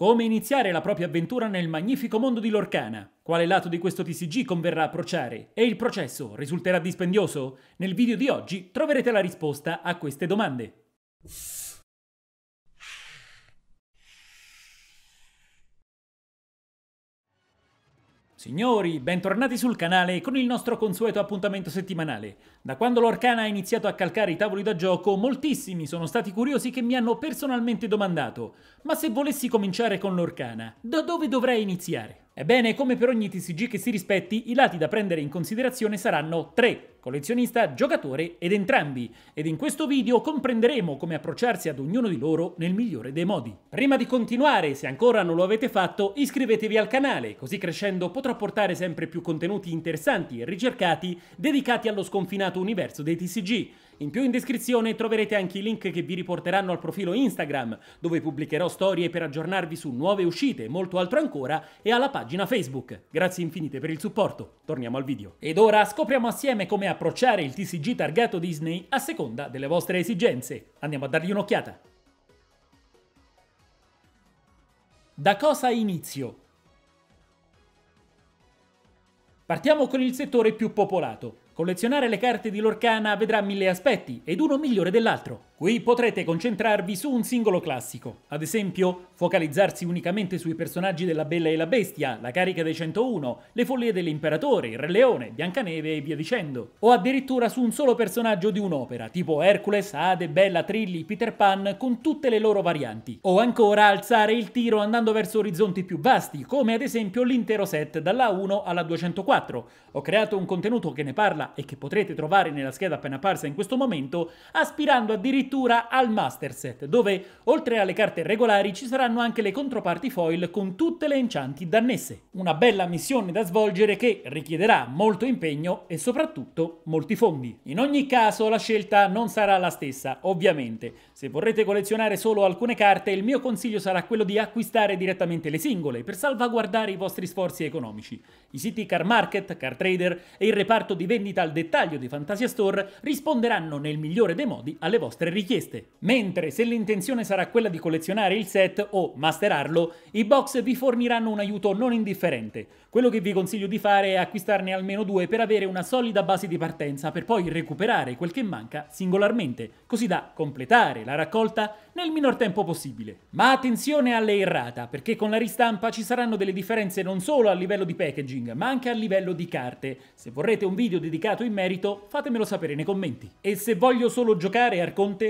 Come iniziare la propria avventura nel magnifico mondo di Lorcana? Quale lato di questo TCG converrà approcciare? E il processo risulterà dispendioso? Nel video di oggi troverete la risposta a queste domande. Signori, bentornati sul canale con il nostro consueto appuntamento settimanale. Da quando l'Orcana ha iniziato a calcare i tavoli da gioco, moltissimi sono stati curiosi che mi hanno personalmente domandato «Ma se volessi cominciare con l'Orcana, da dove dovrei iniziare?» Ebbene, come per ogni TCG che si rispetti, i lati da prendere in considerazione saranno tre collezionista, giocatore ed entrambi, ed in questo video comprenderemo come approcciarsi ad ognuno di loro nel migliore dei modi. Prima di continuare, se ancora non lo avete fatto, iscrivetevi al canale, così crescendo potrò portare sempre più contenuti interessanti e ricercati dedicati allo sconfinato universo dei TCG. In più in descrizione troverete anche i link che vi riporteranno al profilo Instagram, dove pubblicherò storie per aggiornarvi su nuove uscite, e molto altro ancora, e alla pagina Facebook. Grazie infinite per il supporto, torniamo al video. Ed ora scopriamo assieme come approcciare il TCG targato Disney a seconda delle vostre esigenze. Andiamo a dargli un'occhiata. Da cosa inizio? Partiamo con il settore più popolato, Collezionare le carte di Lorcana vedrà mille aspetti, ed uno migliore dell'altro. Qui potrete concentrarvi su un singolo classico, ad esempio focalizzarsi unicamente sui personaggi della Bella e la Bestia, la carica dei 101, le follie dell'imperatore, il Re Leone, Biancaneve e via dicendo, o addirittura su un solo personaggio di un'opera, tipo Hercules, Ade, Bella, Trilli, Peter Pan, con tutte le loro varianti, o ancora alzare il tiro andando verso orizzonti più vasti, come ad esempio l'intero set dalla 1 alla 204. Ho creato un contenuto che ne parla e che potrete trovare nella scheda appena apparsa in questo momento, aspirando addirittura addirittura al master set, dove oltre alle carte regolari ci saranno anche le controparti foil con tutte le enchanti dannesse. Una bella missione da svolgere che richiederà molto impegno e soprattutto molti fondi. In ogni caso la scelta non sarà la stessa, ovviamente. Se vorrete collezionare solo alcune carte, il mio consiglio sarà quello di acquistare direttamente le singole per salvaguardare i vostri sforzi economici. I siti Car Market, Car Trader e il reparto di vendita al dettaglio di Fantasia Store risponderanno nel migliore dei modi alle vostre richieste richieste, mentre se l'intenzione sarà quella di collezionare il set o masterarlo, i box vi forniranno un aiuto non indifferente. Quello che vi consiglio di fare è acquistarne almeno due per avere una solida base di partenza per poi recuperare quel che manca singolarmente, così da completare la raccolta nel minor tempo possibile. Ma attenzione alle errata, perché con la ristampa ci saranno delle differenze non solo a livello di packaging, ma anche a livello di carte. Se vorrete un video dedicato in merito, fatemelo sapere nei commenti. E se voglio solo giocare Arconte,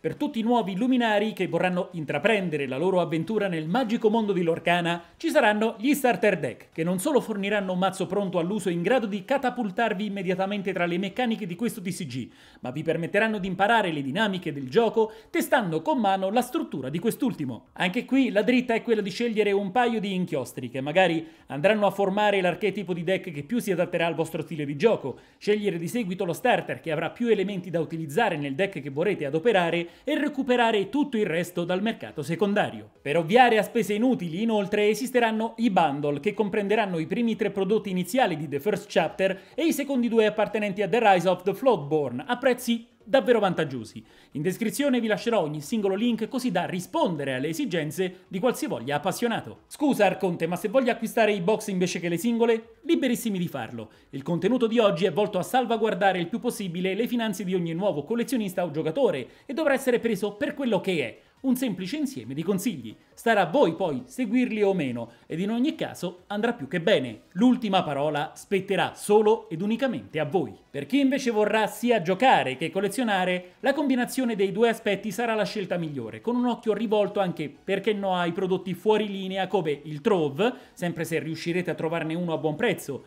per tutti i nuovi luminari che vorranno intraprendere la loro avventura nel magico mondo di Lorcana, ci saranno gli starter deck, che non solo forniranno un mazzo pronto all'uso in grado di catapultarvi immediatamente tra le meccaniche di questo TCG, ma vi permetteranno di imparare le dinamiche del gioco testando con mano la struttura di quest'ultimo. Anche qui la dritta è quella di scegliere un paio di inchiostri che magari andranno a formare l'archetipo di deck che più si adatterà al vostro stile di gioco, scegliere di seguito lo starter che avrà più elementi da utilizzare nel deck che vorrete adoperare e recuperare tutto il resto dal mercato secondario. Per ovviare a spese inutili, inoltre, esisteranno i bundle che comprenderanno i primi tre prodotti iniziali di The First Chapter e i secondi due appartenenti a The Rise of the Floodborne a prezzi davvero vantaggiosi. In descrizione vi lascerò ogni singolo link così da rispondere alle esigenze di qualsivoglia appassionato. Scusa Arconte, ma se voglio acquistare i box invece che le singole, liberissimi di farlo. Il contenuto di oggi è volto a salvaguardare il più possibile le finanze di ogni nuovo collezionista o giocatore e dovrà essere preso per quello che è un semplice insieme di consigli. Starà a voi poi seguirli o meno, ed in ogni caso andrà più che bene. L'ultima parola spetterà solo ed unicamente a voi. Per chi invece vorrà sia giocare che collezionare, la combinazione dei due aspetti sarà la scelta migliore, con un occhio rivolto anche, perché no, ai prodotti fuori linea come il Trove, sempre se riuscirete a trovarne uno a buon prezzo,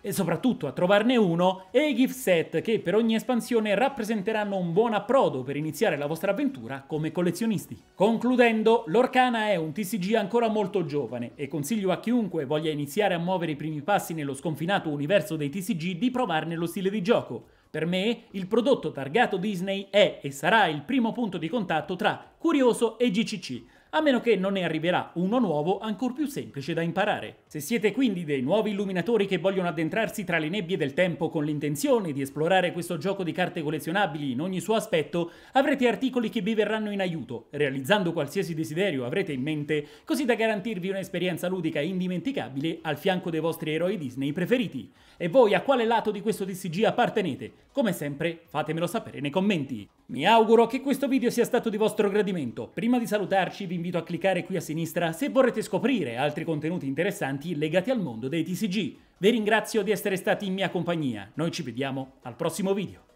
e soprattutto a trovarne uno, e i gift set che per ogni espansione rappresenteranno un buon approdo per iniziare la vostra avventura come collezionisti. Concludendo, l'Orcana è un TCG ancora molto giovane e consiglio a chiunque voglia iniziare a muovere i primi passi nello sconfinato universo dei TCG di provarne lo stile di gioco. Per me, il prodotto targato Disney è e sarà il primo punto di contatto tra curioso e GCC, a meno che non ne arriverà uno nuovo ancor più semplice da imparare. Se siete quindi dei nuovi illuminatori che vogliono addentrarsi tra le nebbie del tempo con l'intenzione di esplorare questo gioco di carte collezionabili in ogni suo aspetto, avrete articoli che vi verranno in aiuto, realizzando qualsiasi desiderio avrete in mente, così da garantirvi un'esperienza ludica indimenticabile al fianco dei vostri eroi Disney preferiti. E voi a quale lato di questo DCG appartenete? Come sempre, fatemelo sapere nei commenti. Mi auguro che questo video sia stato di vostro gradimento. Prima di salutarci vi invito a cliccare qui a sinistra se vorrete scoprire altri contenuti interessanti legati al mondo dei TCG. Vi ringrazio di essere stati in mia compagnia, noi ci vediamo al prossimo video.